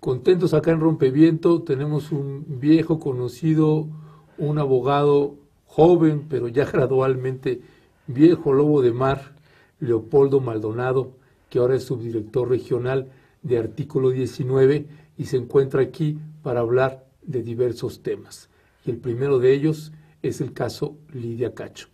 Contentos acá en Rompeviento, tenemos un viejo conocido, un abogado joven, pero ya gradualmente viejo lobo de mar, Leopoldo Maldonado, que ahora es subdirector regional de Artículo 19 y se encuentra aquí para hablar de diversos temas. Y el primero de ellos es el caso Lidia Cacho.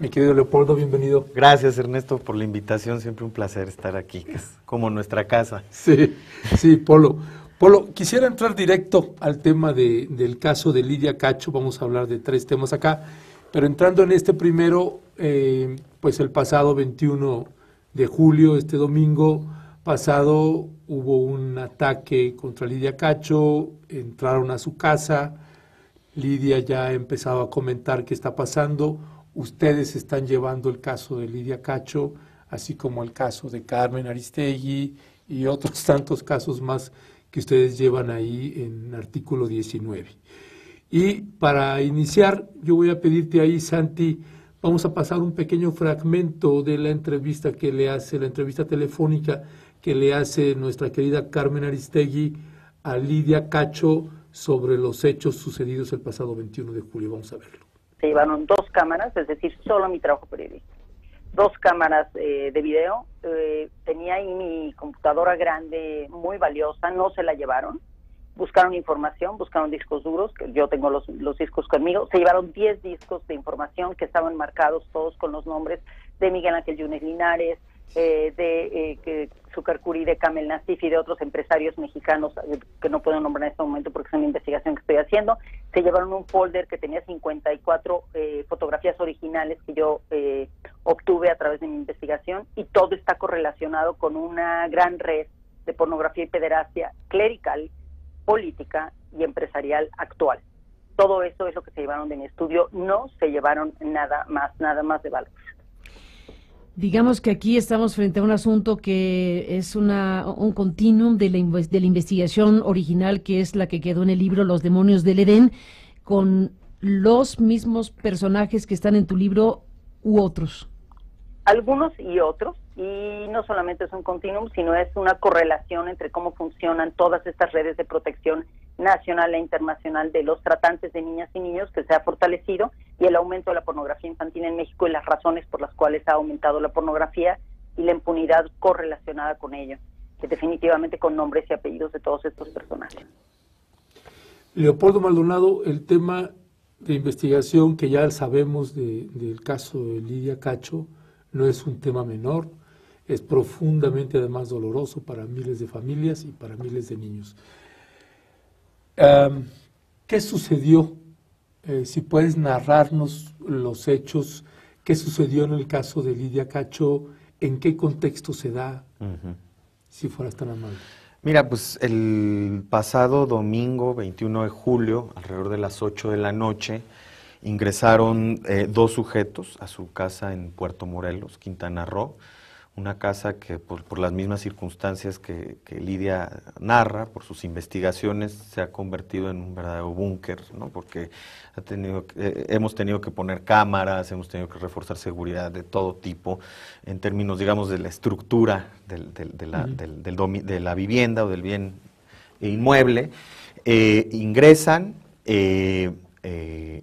Mi querido Leopoldo, bienvenido. Gracias Ernesto por la invitación, siempre un placer estar aquí, es como nuestra casa. Sí, sí, Polo. Polo, quisiera entrar directo al tema del caso de Lidia Cacho, vamos a hablar de tres temas acá, pero entrando en este primero, eh, pues el pasado 21 de julio, este domingo pasado, hubo un ataque contra Lidia Cacho, entraron a su casa, Lidia ya ha empezado a comentar qué está pasando, ustedes están llevando el caso de Lidia Cacho, así como el caso de Carmen Aristegui y otros tantos casos más que ustedes llevan ahí en artículo 19. Y para iniciar, yo voy a pedirte ahí, Santi, vamos a pasar un pequeño fragmento de la entrevista que le hace, la entrevista telefónica que le hace nuestra querida Carmen Aristegui a Lidia Cacho sobre los hechos sucedidos el pasado 21 de julio. Vamos a verlo se llevaron dos cámaras, es decir, solo mi trabajo periodístico. Dos cámaras eh, de video. Eh, tenía ahí mi computadora grande, muy valiosa, no se la llevaron. Buscaron información, buscaron discos duros, que yo tengo los, discos conmigo. Se llevaron 10 discos de información que estaban marcados todos con los nombres de Miguel Ángel Junes Linares, eh, de eh, de Camel Nastifi y de otros empresarios mexicanos eh, que no puedo nombrar en este momento porque es una investigación que estoy haciendo, se llevaron un folder que tenía 54 eh, fotografías originales que yo obtuve a través de mi investigación y todo está correlacionado con una gran red de pornografía y pederastia clerical, política y empresarial actual. Todo eso es lo que se llevaron de mi estudio, no se llevaron nada más, nada más de valor. Digamos que aquí estamos frente a un asunto que es una, un continuum de la, de la investigación original que es la que quedó en el libro Los demonios del Edén, con los mismos personajes que están en tu libro u otros. Algunos y otros, y no solamente es un continuum, sino es una correlación entre cómo funcionan todas estas redes de protección nacional e internacional de los tratantes de niñas y niños que se ha fortalecido y el aumento de la pornografía infantil en México y las razones por las cuales ha aumentado la pornografía y la impunidad correlacionada con ello, que definitivamente con nombres y apellidos de todos estos personajes. Leopoldo Maldonado, el tema de investigación que ya sabemos del caso de Lidia Cacho no es un tema menor, es profundamente además doloroso para miles de familias y para miles de niños. ¿Qué sucedió? Eh, si puedes narrarnos los hechos, qué sucedió en el caso de Lidia Cacho, en qué contexto se da, si fueras tan amable. Mira, pues el pasado domingo 21 de julio, alrededor de las 8 de la noche, ingresaron eh, dos sujetos a su casa en Puerto Morelos, Quintana Roo una casa que por, las mismas circunstancias que, Lidia narra, por sus investigaciones, se ha convertido en un verdadero búnker, ¿no? porque ha tenido, eh, hemos tenido que poner cámaras, hemos tenido que reforzar seguridad de todo tipo, en términos, digamos, de la estructura del, de, la, vivienda o del bien inmueble. Eh, ingresan, eh,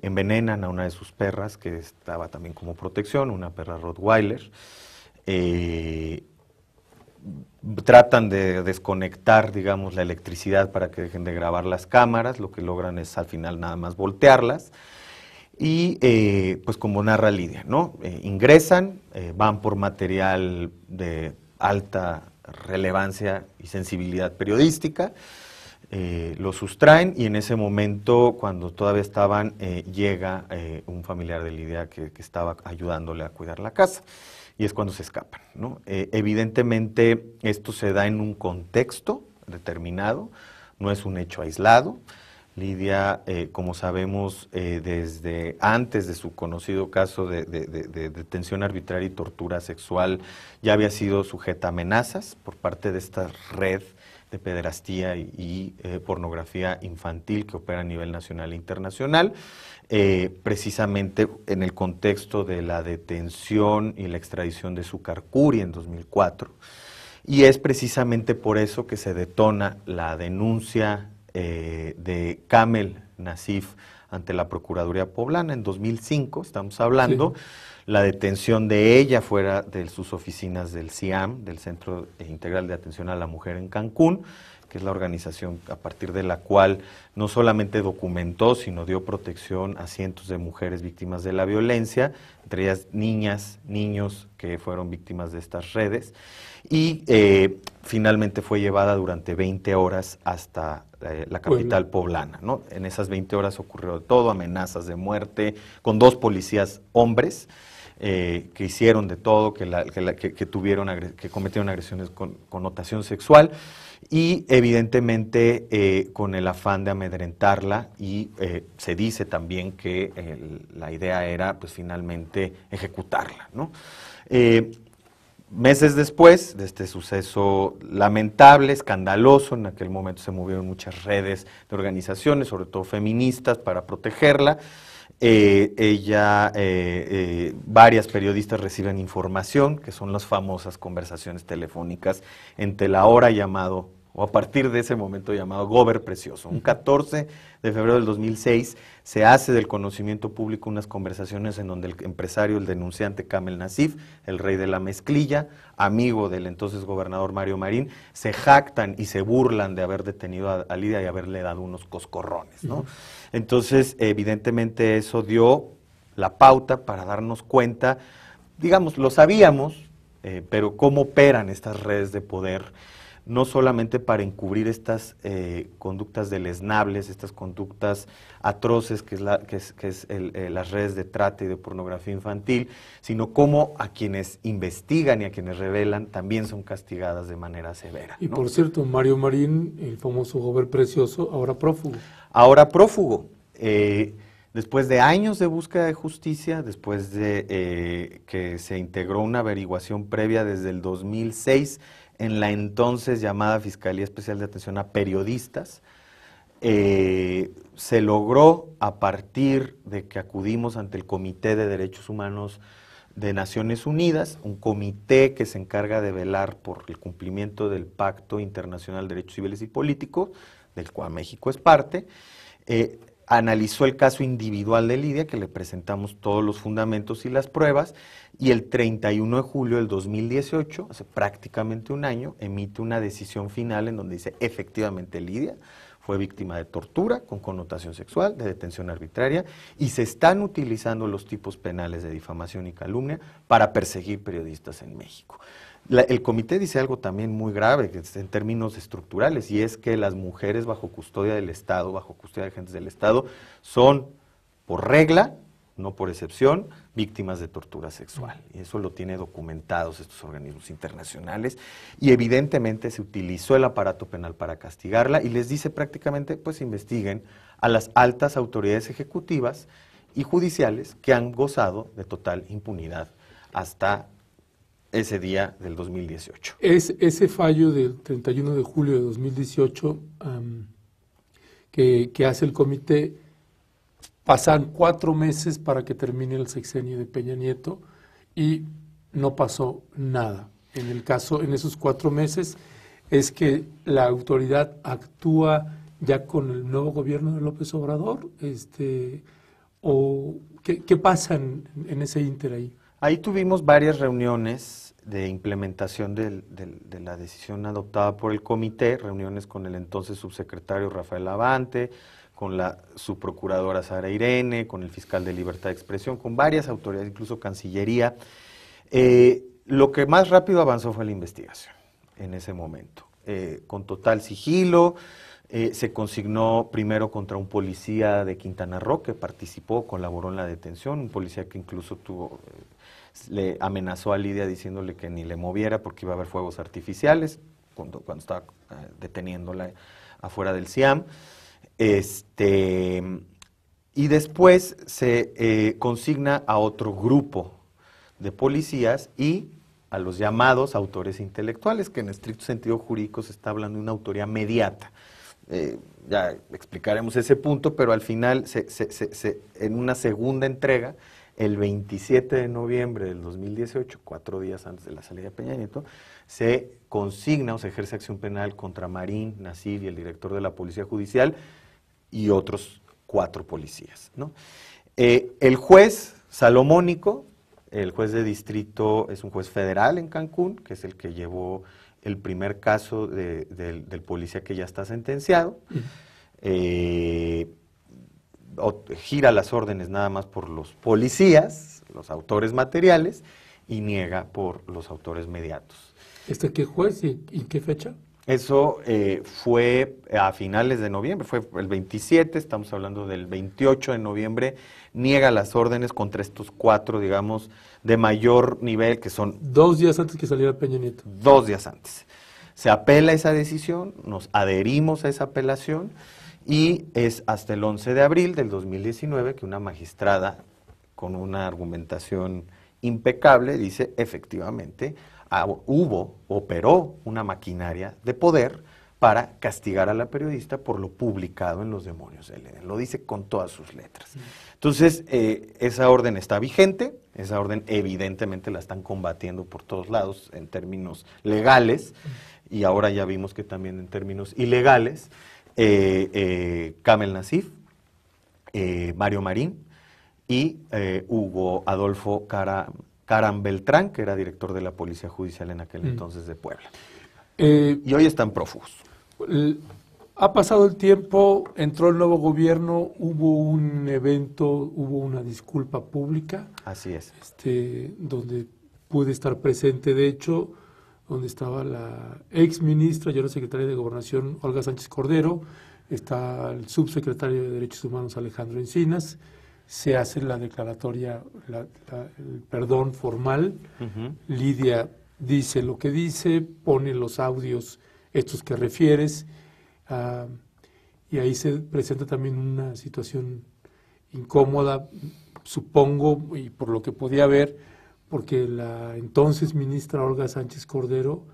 envenenan a una de sus perras, que estaba también como protección, una perra Rottweiler. Eh, tratan de desconectar, digamos, la electricidad para que dejen de grabar las cámaras, lo que logran es al final nada más voltearlas. Y eh, pues como narra Lidia, eh, ingresan, van por material de alta relevancia y sensibilidad periodística, lo sustraen y en ese momento, cuando todavía estaban, llega un familiar de Lidia que estaba ayudándole a cuidar la casa y es cuando se escapan. Eh, evidentemente esto se da en un contexto determinado, no es un hecho aislado. Lidia, eh, como sabemos, eh, desde antes de su conocido caso de, detención arbitraria y tortura sexual, ya había sido sujeta a amenazas por parte de esta red de pederastía y, pornografía infantil que opera a nivel nacional e internacional. Eh, precisamente en el contexto de la detención y la extradición de zucarcuri en 2004. Y es precisamente por eso que se detona la denuncia eh, de Kamel Nasif ante la Procuraduría Poblana en 2005, estamos hablando, la detención de ella fuera de sus oficinas del CIAM, del Centro Integral de Atención a la Mujer en Cancún, que es la organización a partir de la cual no solamente documentó, sino dio protección a cientos de mujeres víctimas de la violencia, entre ellas niñas, niños que fueron víctimas de estas redes, y eh, finalmente fue llevada durante 20 horas hasta eh, la capital poblana. En esas 20 horas ocurrió todo, amenazas de muerte, con dos policías hombres. Eh, que hicieron de todo, que, que, tuvieron, que cometieron agresiones con connotación sexual y evidentemente eh, con el afán de amedrentarla y eh, se dice también que la idea era pues, finalmente ejecutarla. ¿no? Eh, meses después de este suceso lamentable, escandaloso, en aquel momento se movieron muchas redes de organizaciones, sobre todo feministas, para protegerla. Eh, ella, eh, eh, varias periodistas reciben información, que son las famosas conversaciones telefónicas entre la hora llamado, o a partir de ese momento llamado Gober Precioso. Un 14 de febrero del 2006 se hace del conocimiento público unas conversaciones en donde el empresario, el denunciante Kamel Nasif, el rey de la mezclilla, amigo del entonces gobernador Mario Marín, se jactan y se burlan de haber detenido a, Alida y haberle dado unos coscorrones, ¿no? Entonces, evidentemente eso dio la pauta para darnos cuenta, digamos, lo sabíamos, eh, pero cómo operan estas redes de poder no solamente para encubrir estas eh, conductas deleznables, estas conductas atroces que es, la, que eh, las redes de trata y de pornografía infantil, sino cómo a quienes investigan y a quienes revelan también son castigadas de manera severa. Y por cierto, Mario Marín, el famoso joven precioso, ahora prófugo. Ahora prófugo. Eh, después de años de búsqueda de justicia, después de que se integró una averiguación previa desde el 2006, en la entonces llamada Fiscalía Especial de Atención a Periodistas. Eh, se logró a partir de que acudimos ante el Comité de Derechos Humanos de Naciones Unidas, un comité que se encarga de velar por el cumplimiento del Pacto Internacional de Derechos Civiles y Políticos, del cual México es parte, eh, analizó el caso individual de Lidia, que le presentamos todos los fundamentos y las pruebas, y el 31 de julio del 2018, hace prácticamente un año, emite una decisión final en donde dice, efectivamente Lidia fue víctima de tortura con connotación sexual, de detención arbitraria, y se están utilizando los tipos penales de difamación y calumnia para perseguir periodistas en México el comité dice algo también muy grave en términos estructurales y es que las mujeres bajo custodia del Estado, bajo custodia de agentes del Estado, son por regla, no por excepción, víctimas de tortura sexual. Y eso lo tiene documentados estos organismos internacionales. Y evidentemente se utilizó el aparato penal para castigarla y les dice prácticamente, pues investiguen a las altas autoridades ejecutivas y judiciales que han gozado de total impunidad hasta ese día del 2018. Es, ese fallo del 31 de julio de 2018 que, hace el comité, pasan cuatro meses para que termine el sexenio de Peña Nieto y no pasó nada. En el caso, en esos cuatro meses, es que la autoridad actúa ya con el nuevo gobierno de López Obrador, este, o qué, qué pasa en, en ese ínter ahí. Ahí tuvimos varias reuniones de implementación de la decisión adoptada por el comité, reuniones con el entonces subsecretario Rafael Avante, con la subprocuradora Sara Irene, con el fiscal de libertad de expresión, con varias autoridades, incluso Cancillería. Eh, lo que más rápido avanzó fue la investigación en ese momento, eh, con total sigilo. Eh, se consignó primero contra un policía de Quintana Roo que participó, colaboró en la detención, un policía que incluso tuvo le amenazó a Lidia diciéndole que ni le moviera porque iba a haber fuegos artificiales cuando, cuando estaba eh, deteniéndola afuera del Siam. Este, y después se eh, consigna a otro grupo de policías y a los llamados autores intelectuales, que en estricto sentido jurídico se está hablando de una autoría mediata. Eh, ya explicaremos ese punto, pero al final, en una segunda entrega, el 27 de noviembre del 2018, cuatro días antes de la salida de Peña Nieto, se consigna o se ejerce acción penal contra Marín, Nasir y el director de la Policía Judicial y otros cuatro policías. Eh, el juez Salomónico, el juez de distrito, es un juez federal en Cancún, que es el que llevó el primer caso del, policía que ya está sentenciado. Eh, gira las órdenes nada más por los policías, los autores materiales, y niega por los autores mediatos. ¿Este qué juez y, qué fecha? Eso eh, fue a finales de noviembre, fue el 27, estamos hablando del 28 de noviembre, niega las órdenes contra estos cuatro, digamos, de mayor nivel, que son... Dos días antes que saliera Peña Nieto. Dos días antes. Se apela esa decisión, nos adherimos a esa apelación y es hasta el 11 de abril del 2019 que una magistrada, con una argumentación impecable, dice, efectivamente, ah, hubo, operó una maquinaria de poder para castigar a la periodista por lo publicado en Los Demonios de Lo dice con todas sus letras. Entonces, eh, esa orden está vigente, esa orden evidentemente la están combatiendo por todos lados en términos legales, y ahora ya vimos que también en términos ilegales. Eh, eh, Kamel Nasif, eh, Mario Marín y Hugo Adolfo Karam Beltrán, que era director de la Policía Judicial en aquel mm. entonces de Puebla. y hoy están prófugos. Ha pasado el tiempo, entró el nuevo gobierno, hubo un evento, hubo una disculpa pública. Así es. Este, donde pude estar presente, de hecho, donde estaba la ex ministra y ahora secretaria de Gobernación Olga Sánchez Cordero, está el subsecretario de Derechos Humanos Alejandro Encinas, se hace la declaratoria, el perdón formal, Lidia dice lo que dice, pone los audios estos que refieres, ah, y ahí se presenta también una situación incómoda, supongo, y por lo que podía ver, porque la entonces ministra Olga Sánchez Cordero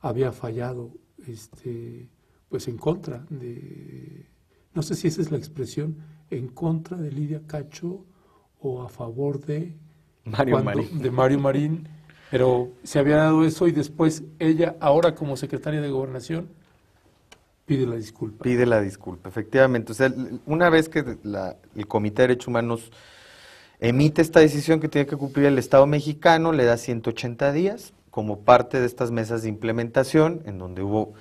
había fallado este, pues en contra de, no sé si esa es la expresión, en contra de Lidia Cacho o a favor de Mario, Marín. De Mario Marín, pero se había dado eso y después ella, ahora como secretaria de gobernación, pide la disculpa. Pide la disculpa, efectivamente. O sea, una vez que la, el Comité de Derechos Humanos Emite esta decisión que tiene que cumplir el Estado mexicano, le da 180 días como parte de estas mesas de implementación, en donde hubo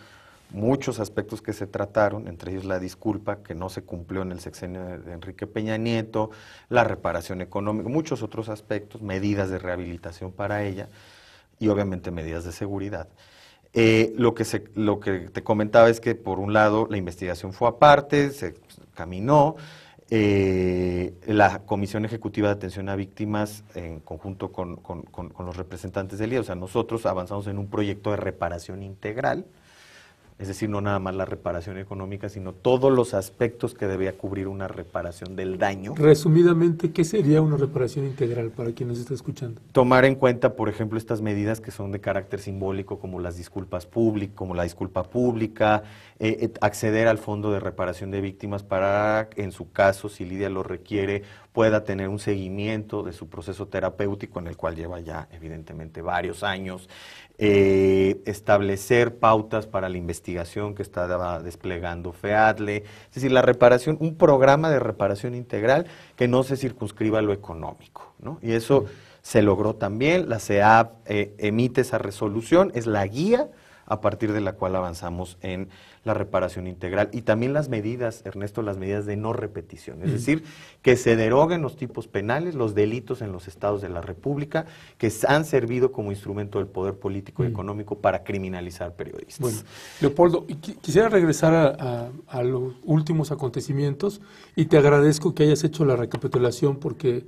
muchos aspectos que se trataron, entre ellos la disculpa que no se cumplió en el sexenio de Enrique Peña Nieto, la reparación económica, muchos otros aspectos, medidas de rehabilitación para ella y obviamente medidas de seguridad. Eh, lo, que se, lo que te comentaba es que por un lado la investigación fue aparte, se caminó, eh, la Comisión Ejecutiva de Atención a Víctimas, en conjunto con, con, con, los representantes del IA, e o sea, nosotros avanzamos en un proyecto de reparación integral es decir, no nada más la reparación económica, sino todos los aspectos que debía cubrir una reparación del daño. Resumidamente, ¿qué sería una reparación integral para quienes nos está escuchando? Tomar en cuenta, por ejemplo, estas medidas que son de carácter simbólico, como las disculpas públicas, como la disculpa pública, eh, eh, acceder al fondo de reparación de víctimas para, en su caso, si Lidia lo requiere, pueda tener un seguimiento de su proceso terapéutico en el cual lleva ya evidentemente varios años, eh, establecer pautas para la investigación que estaba desplegando FEADLE, es decir, la reparación, un programa de reparación integral que no se circunscriba a lo económico, ¿no? Y eso mm. se logró también, la CEAP eh, emite esa resolución, es la guía a partir de la cual avanzamos en la reparación integral. Y también las medidas, Ernesto, las medidas de no repetición, es decir, que se deroguen los tipos penales, los delitos en los estados de la República, que han servido como instrumento del poder político y económico para criminalizar periodistas. Bueno, Leopoldo, quisiera regresar a los últimos acontecimientos y te agradezco que hayas hecho la recapitulación porque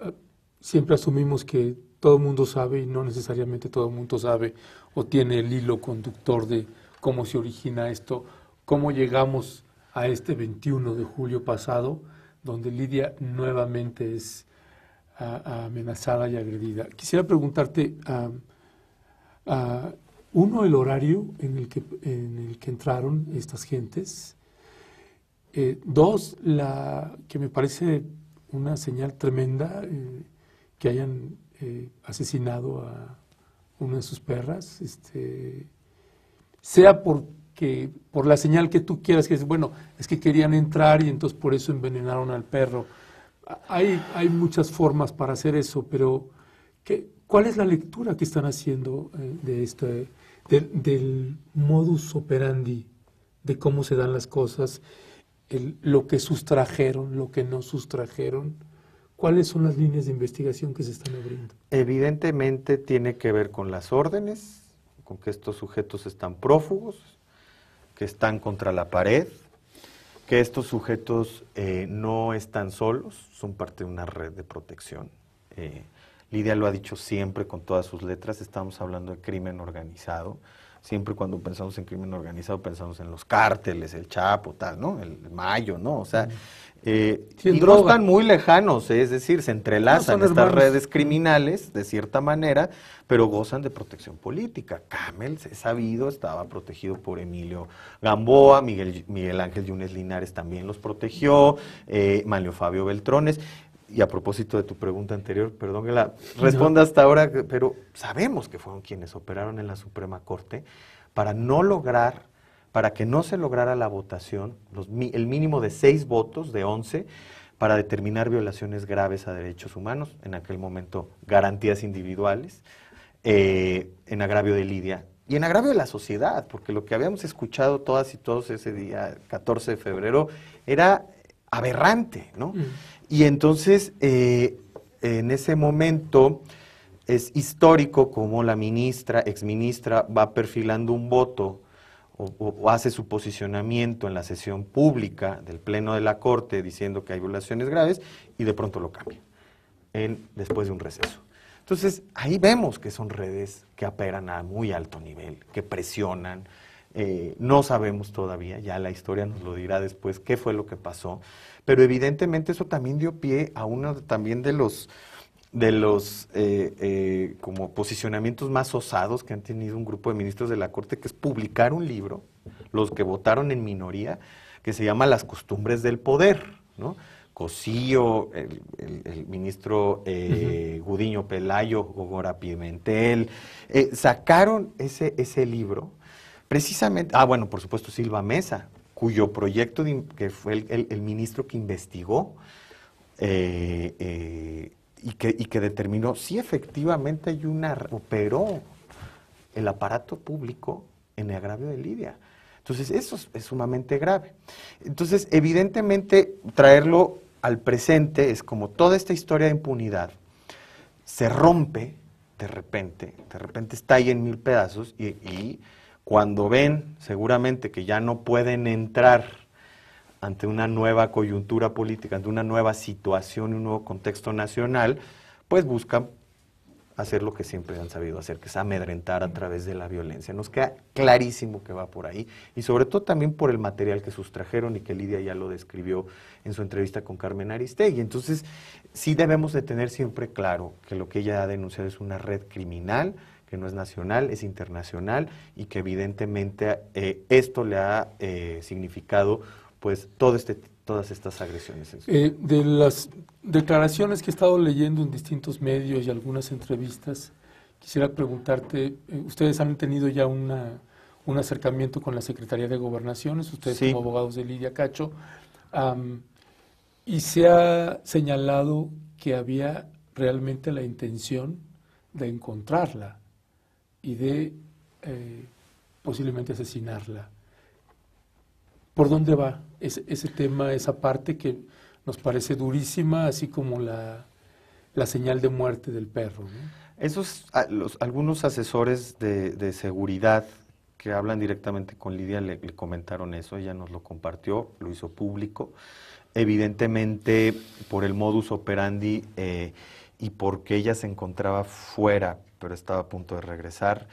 eh, siempre asumimos que todo el mundo sabe y no necesariamente todo el mundo sabe o tiene el hilo conductor de cómo se origina esto, cómo llegamos a este 21 de julio pasado, donde Lidia nuevamente es amenazada y agredida. Quisiera preguntarte, uno, el horario en el que, en el que entraron estas gentes, eh, dos, la que me parece una señal tremenda eh, que hayan eh, asesinado a una de sus perras, este, sea porque por la señal que tú quieras que es bueno, es que querían entrar y entonces por eso envenenaron al perro. Hay, hay muchas formas para hacer eso, pero ¿qué, ¿cuál es la lectura que están haciendo eh, de esto, del modus operandi, de cómo se dan las cosas, el, lo que sustrajeron, lo que no sustrajeron? ¿Cuáles son las líneas de investigación que se están abriendo? Evidentemente tiene que ver con las órdenes, con que estos sujetos están prófugos, que están contra la pared, que estos sujetos eh, no están solos, son parte de una red de protección. Eh, Lidia lo ha dicho siempre con todas sus letras, estamos hablando de crimen organizado siempre cuando pensamos en crimen organizado pensamos en los cárteles, el Chapo, tal, ¿no? El Mayo, ¿no? O sea, eh, están muy lejanos, es decir, se entrelazan estas redes criminales de cierta manera, pero gozan de protección política. Camel, es sabido, estaba protegido por Emilio Gamboa, Miguel, Miguel Ángel Yunes Linares también los protegió, eh, Manlio Fabio Beltrones y a propósito de tu pregunta anterior, perdón que la responda hasta ahora, pero sabemos que fueron quienes operaron en la Suprema Corte para no lograr, para que no se lograra la votación, el mínimo de seis votos, de once, para determinar violaciones graves a derechos humanos, en aquel momento garantías individuales, eh, en agravio de Lidia y en agravio de la sociedad, porque lo que habíamos escuchado todas y todos ese día, 14 de febrero, era aberrante, ¿no? Mm. Y entonces, eh, en ese momento es histórico como la ministra, exministra, va perfilando un voto o, hace su posicionamiento en la sesión pública del Pleno de la Corte diciendo que hay violaciones graves y de pronto lo cambia después de un receso. Entonces, ahí vemos que son redes que operan a muy alto nivel, que presionan, eh, no sabemos todavía, ya la historia nos lo dirá después qué fue lo que pasó, pero evidentemente eso también dio pie a uno también de los de los eh, eh, como posicionamientos más osados que han tenido un grupo de ministros de la Corte, que es publicar un libro, los que votaron en minoría, que se llama Las costumbres del poder, ¿no? Cosío, el, ministro Gudiño Pelayo, Gogora Pimentel, sacaron ese, ese libro Precisamente, ah, bueno, por supuesto, Silva Mesa, cuyo proyecto, que fue el, ministro que investigó eh, eh, y, que, determinó si efectivamente hay una, operó el aparato público en el agravio de Libia. Entonces, eso es, sumamente grave. Entonces, evidentemente, traerlo al presente es como toda esta historia de impunidad se rompe de repente, de repente está ahí en mil pedazos y cuando ven seguramente que ya no pueden entrar ante una nueva coyuntura política, ante una nueva situación, un nuevo contexto nacional, pues buscan hacer lo que siempre han sabido hacer, que es amedrentar a través de la violencia. Nos queda clarísimo que va por ahí y sobre todo también por el material que sustrajeron y que Lidia ya lo describió en su entrevista con Carmen Aristegui. Entonces, sí debemos de tener siempre claro que lo que ella ha denunciado es una red criminal, que no es nacional, es internacional y que evidentemente eh, esto le ha eh, significado pues todo este, todas estas agresiones. Eh, de las declaraciones que he estado leyendo en distintos medios y algunas entrevistas, quisiera preguntarte, ¿ustedes han tenido ya una, un acercamiento con la Secretaría de Gobernaciones, ustedes como abogados de Lidia Cacho, y se ha señalado que había realmente la intención de encontrarla y de eh, posiblemente asesinarla. ¿Por dónde va ese, tema, esa parte que nos parece durísima, así como la, señal de muerte del perro? Esos, los, algunos asesores de, seguridad que hablan directamente con Lidia le, comentaron eso, ella nos lo compartió, lo hizo público. Evidentemente, por el modus operandi eh, y porque ella se encontraba fuera pero estaba a punto de regresar,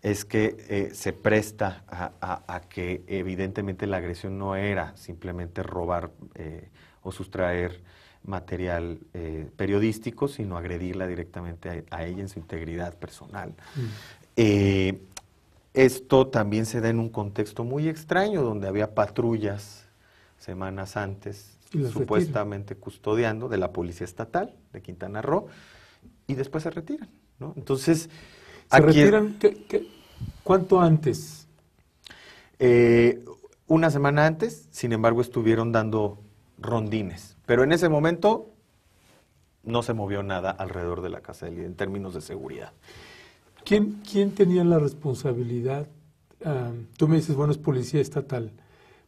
es que eh, se presta a, que evidentemente la agresión no era simplemente robar eh, o sustraer material eh, periodístico, sino agredirla directamente a, ella en su integridad personal. Mm. esto también se da en un contexto muy extraño, donde había patrullas semanas antes, supuestamente custodiando de la Policía Estatal de Quintana Roo, y después se retiran. Entonces, ¿se retiran cuánto antes? Eh, una semana antes, sin embargo, estuvieron dando rondines. Pero en ese momento no se movió nada alrededor de la casa de líder en términos de seguridad. ¿Quién, tenía la responsabilidad? Ah, tú me dices, bueno, es policía estatal,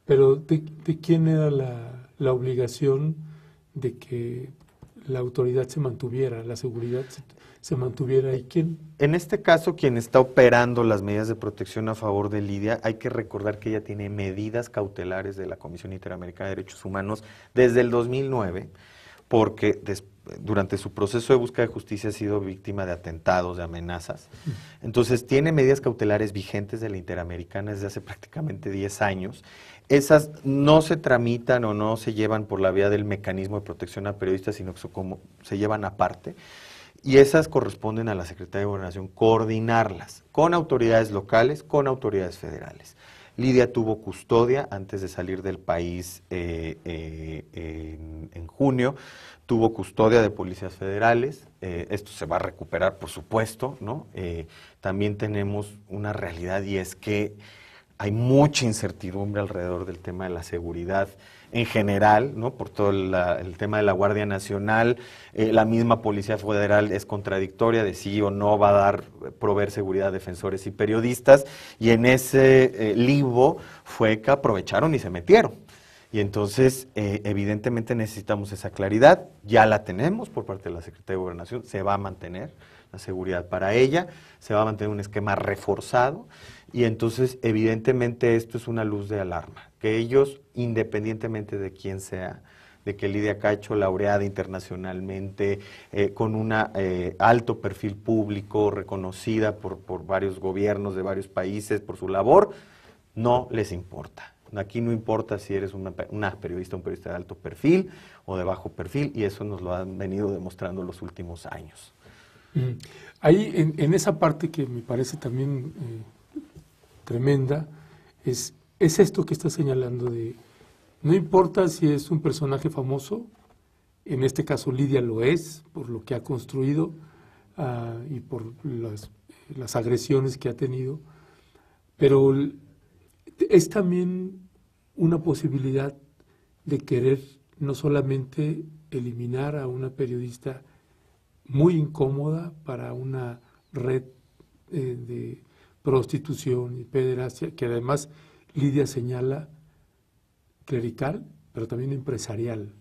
pero ¿de, quién era la, obligación de que la autoridad se mantuviera, la seguridad se, mantuviera. ¿Y quién? En este caso, quien está operando las medidas de protección a favor de Lidia, hay que recordar que ella tiene medidas cautelares de la Comisión Interamericana de Derechos Humanos desde el 2009, porque después durante su proceso de búsqueda de justicia ha sido víctima de atentados, de amenazas. Entonces, tiene medidas cautelares vigentes de la Interamericana desde hace prácticamente 10 años. Esas no se tramitan o no se llevan por la vía del mecanismo de protección a periodistas, sino que se llevan aparte. Y esas corresponden a la Secretaría de Gobernación coordinarlas con autoridades locales, con autoridades federales. Lidia tuvo custodia antes de salir del país eh, eh, en, junio, tuvo custodia de policías federales, eh, esto se va a recuperar por supuesto, ¿no? también tenemos una realidad y es que hay mucha incertidumbre alrededor del tema de la seguridad en general, por todo el tema de la Guardia Nacional, eh, la misma Policía Federal es contradictoria de sí o no va a dar, eh, proveer seguridad a defensores y periodistas, y en ese eh, libo fue que aprovecharon y se metieron. Y entonces, evidentemente necesitamos esa claridad, ya la tenemos por parte de la Secretaría de Gobernación, se va a mantener la seguridad para ella, se va a mantener un esquema reforzado y entonces evidentemente esto es una luz de alarma, que ellos, independientemente de quién sea, de que Lidia Cacho, laureada internacionalmente, eh, con un eh, alto perfil público, reconocida por, varios gobiernos de varios países por su labor, no les importa. Aquí no importa si eres una, una, periodista, un periodista de alto perfil o de bajo perfil, y eso nos lo han venido demostrando los últimos años. Ahí, en, esa parte que me parece también eh, tremenda, es, es esto que está señalando de, no importa si es un personaje famoso, en este caso Lidia lo es, por lo que ha construido ah, y por las, las, agresiones que ha tenido, pero es también una posibilidad de querer no solamente eliminar a una periodista, muy incómoda para una red eh, de prostitución y pederastia, que además Lidia señala clerical, pero también empresarial.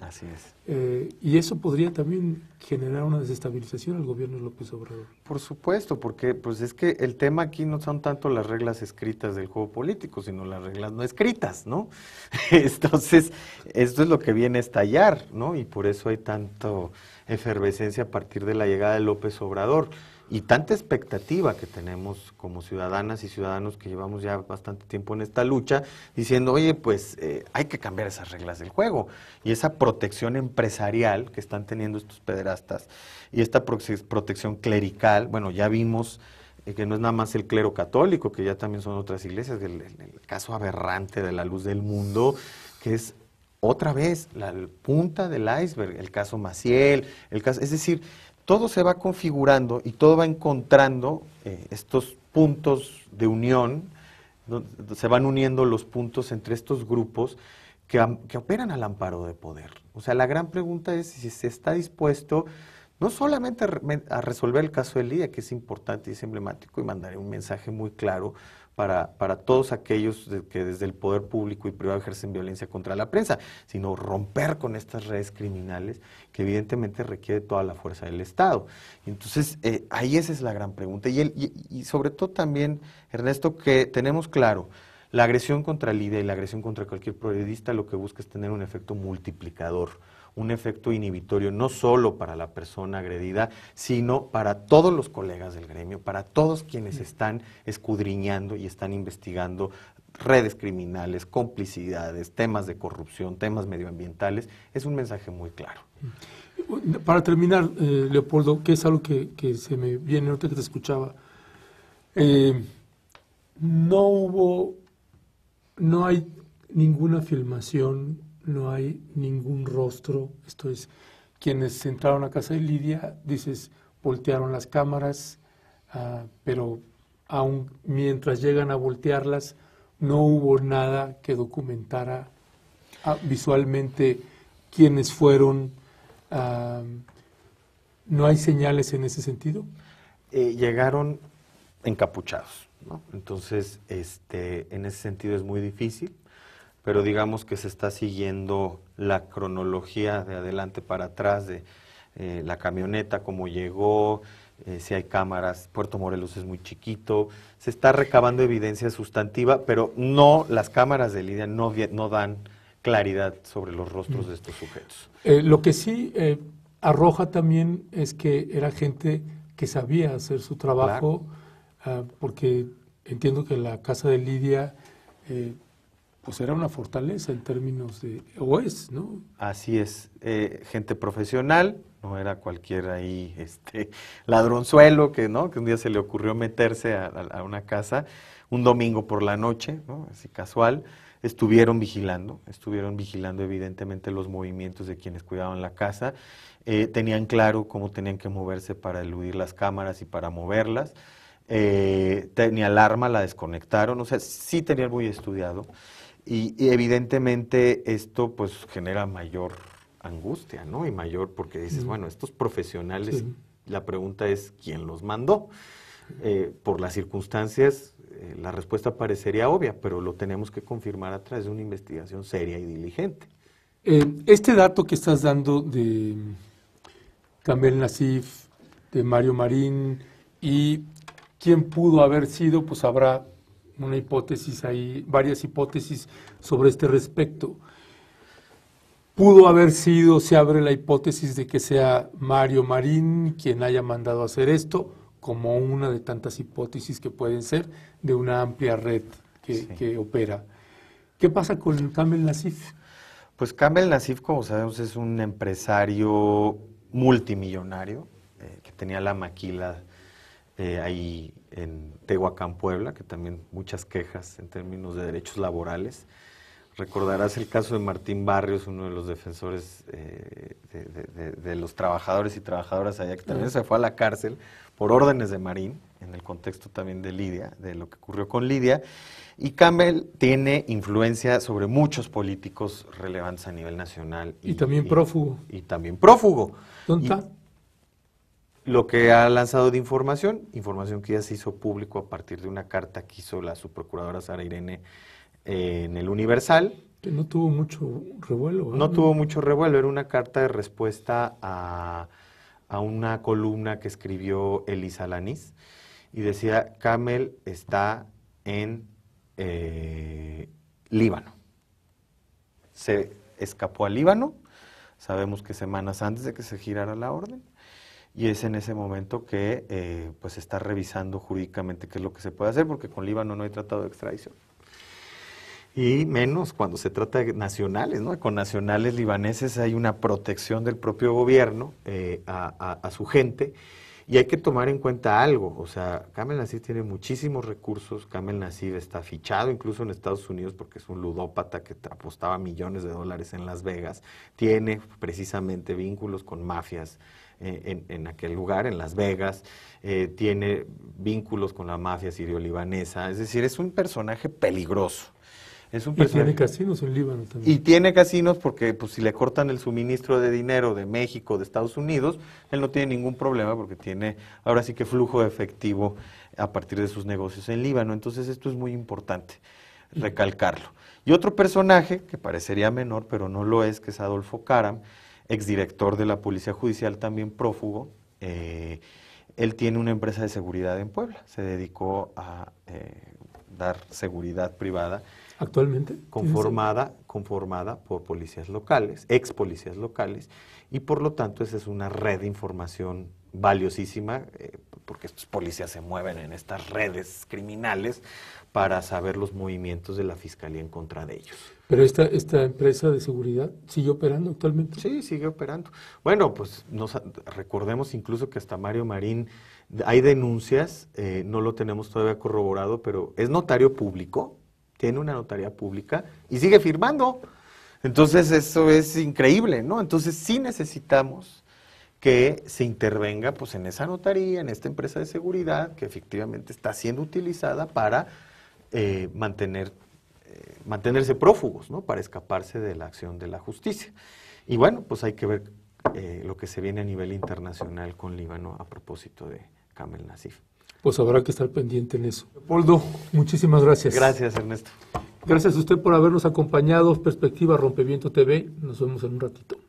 Así es. Eh, y eso podría también generar una desestabilización al gobierno de López Obrador. Por supuesto, porque pues es que el tema aquí no son tanto las reglas escritas del juego político, sino las reglas no escritas, ¿no? Entonces, esto es lo que viene a estallar, ¿no? Y por eso hay tanto efervescencia a partir de la llegada de López Obrador y tanta expectativa que tenemos como ciudadanas y ciudadanos que llevamos ya bastante tiempo en esta lucha, diciendo, oye, pues eh, hay que cambiar esas reglas del juego y esa protección empresarial que están teniendo estos pederastas y esta protección clerical, bueno, ya vimos eh, que no es nada más el clero católico, que ya también son otras iglesias, el, el caso aberrante de la luz del mundo, que es otra vez la punta del iceberg, el caso Maciel, el caso, es decir, todo se va configurando y todo va encontrando eh, estos puntos de unión, se van uniendo los puntos entre estos grupos que, que operan al amparo de poder. O sea, la gran pregunta es si se está dispuesto no solamente a resolver el caso del Lidia, que es importante y es emblemático, y mandaré un mensaje muy claro para, para todos aquellos que desde el poder público y privado ejercen violencia contra la prensa, sino romper con estas redes criminales que evidentemente requiere toda la fuerza del Estado. Entonces, eh, ahí esa es la gran pregunta. Y, y sobre todo también, Ernesto, que tenemos claro, la agresión contra el IDE y la agresión contra cualquier periodista lo que busca es tener un efecto multiplicador un efecto inhibitorio no solo para la persona agredida, sino para todos los colegas del gremio, para todos quienes están escudriñando y están investigando redes criminales, complicidades, temas de corrupción, temas medioambientales. Es un mensaje muy claro. Mm. Para terminar, eh, Leopoldo, que es algo que, se me viene ahorita que te escuchaba, eh, no hubo, no hay ninguna filmación no hay ningún rostro. Esto es, quienes entraron a casa de Lidia, dices, voltearon las cámaras, ah, pero aún mientras llegan a voltearlas, no hubo nada que documentara ah, visualmente quienes fueron. Ah, ¿No hay señales en ese sentido? Eh, llegaron encapuchados, Entonces, este, en ese sentido es muy difícil pero digamos que se está siguiendo la cronología de adelante para atrás de eh, la camioneta, cómo llegó, eh, si hay cámaras, Puerto Morelos es muy chiquito, se está recabando evidencia sustantiva, pero no, las cámaras de Lidia no, no dan claridad sobre los rostros de estos sujetos. Eh, lo que sí arroja también es que era gente que sabía hacer su trabajo, ah, porque entiendo que la casa de Lidia pues era una fortaleza en términos de, o es, ¿no? Así es, eh, gente profesional, no era cualquier ahí este, ladronzuelo que, ¿no? que un día se le ocurrió meterse a, una casa, un domingo por la noche, así casual, estuvieron vigilando, estuvieron vigilando evidentemente los movimientos de quienes cuidaban la casa, eh, tenían claro cómo tenían que moverse para eludir las cámaras y para moverlas, eh, tenía alarma, la desconectaron, o sea, sí tenían muy estudiado. Y, evidentemente esto pues genera mayor angustia, ¿no? Y mayor porque dices, bueno, estos profesionales, la pregunta es, ¿quién los mandó? Eh, por las circunstancias, eh, la respuesta parecería obvia, pero lo tenemos que confirmar a través de una investigación seria y diligente. Eh, este dato que estás dando de Camel Nasif, de Mario Marín y quién pudo haber sido, pues habrá una hipótesis hay varias hipótesis sobre este respecto. Pudo haber sido, se abre la hipótesis de que sea Mario Marín quien haya mandado a hacer esto, como una de tantas hipótesis que pueden ser de una amplia red que, opera. ¿Qué pasa con Campbell Nasif? Pues Camel Nasif, como sabemos, es un empresario multimillonario eh, que tenía la maquila eh, ahí en Tehuacán, Puebla, que también muchas quejas en términos de derechos laborales. Recordarás el caso de Martín Barrios, uno de los defensores eh, de, los trabajadores y trabajadoras allá, que también mm. se fue a la cárcel por órdenes de Marín, en el contexto también de Lidia, de lo que ocurrió con Lidia. Y Campbell tiene influencia sobre muchos políticos relevantes a nivel nacional. Y, también prófugo. Y, también prófugo. ¿Dónde está? lo que ha lanzado de información, información que ya se hizo público a partir de una carta que hizo la subprocuradora Sara Irene eh, en el Universal. Que no tuvo mucho revuelo. No tuvo mucho revuelo, era una carta de respuesta a, una columna que escribió Elisa Lanís y decía, Camel está en eh, Líbano. Se escapó a Líbano, sabemos que semanas antes de que se girara la orden, y es en ese momento que eh, pues está revisando jurídicamente qué es lo que se puede hacer, porque con Líbano no hay tratado de extradición. Y menos cuando se trata de nacionales, ¿no? Con nacionales libaneses hay una protección del propio gobierno eh, a, su gente. Y hay que tomar en cuenta algo, o sea, Kamel Nasib tiene muchísimos recursos, Kamel Nasib está fichado incluso en Estados Unidos porque es un ludópata que apostaba millones de dólares en Las Vegas, tiene precisamente vínculos con mafias eh, en, aquel lugar, en Las Vegas, eh, tiene vínculos con la mafia sirio-libanesa, es decir, es un personaje peligroso. Es un Y tiene casinos en Líbano también. Y tiene casinos porque pues, si le cortan el suministro de dinero de México, de Estados Unidos, él no tiene ningún problema porque tiene ahora sí que flujo efectivo a partir de sus negocios en Líbano. Entonces esto es muy importante recalcarlo. Y otro personaje que parecería menor, pero no lo es, que es Adolfo Karam, exdirector de la Policía Judicial, también prófugo. Eh, él tiene una empresa de seguridad en Puebla, se dedicó a eh, dar seguridad privada. Actualmente. Conformada, conformada por policías locales, ex policías locales, y por lo tanto esa es una red de información valiosísima eh, porque estos policías se mueven en estas redes criminales para saber los movimientos de la fiscalía en contra de ellos. Pero esta, esta empresa de seguridad sigue operando actualmente. Sí, sigue operando. Bueno, pues nos, recordemos incluso que hasta Mario Marín hay denuncias, eh, no lo tenemos todavía corroborado, pero es notario público, tiene una notaría pública y sigue firmando. Entonces eso es increíble, ¿no? Entonces sí necesitamos que se intervenga pues en esa notaría, en esta empresa de seguridad que efectivamente está siendo utilizada para eh, mantener, eh, mantenerse prófugos, ¿no? para escaparse de la acción de la justicia. Y bueno, pues hay que ver eh, lo que se viene a nivel internacional con Líbano a propósito de Kamel Nasif. Pues habrá que estar pendiente en eso. Leopoldo, muchísimas gracias. Gracias, Ernesto. Gracias a usted por habernos acompañado. Perspectiva Rompeviento TV. Nos vemos en un ratito.